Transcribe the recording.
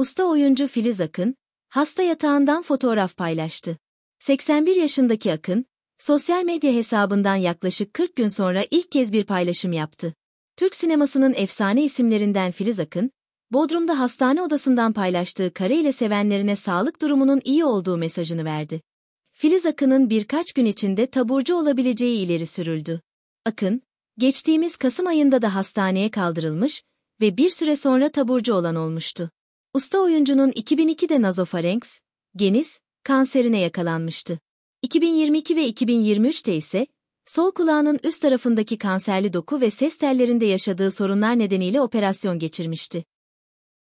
Usta oyuncu Filiz Akın, hasta yatağından fotoğraf paylaştı. 81 yaşındaki Akın, sosyal medya hesabından yaklaşık 40 gün sonra ilk kez bir paylaşım yaptı. Türk sinemasının efsane isimlerinden Filiz Akın, Bodrum'da hastane odasından paylaştığı kareyle sevenlerine sağlık durumunun iyi olduğu mesajını verdi. Filiz Akın'ın birkaç gün içinde taburcu olabileceği ileri sürüldü. Akın, geçtiğimiz Kasım ayında da hastaneye kaldırılmış ve bir süre sonra taburcu olan olmuştu. Usta oyuncunun 2002'de nazofarenks, geniz, kanserine yakalanmıştı. 2022 ve 2023'te ise sol kulağının üst tarafındaki kanserli doku ve ses tellerinde yaşadığı sorunlar nedeniyle operasyon geçirmişti.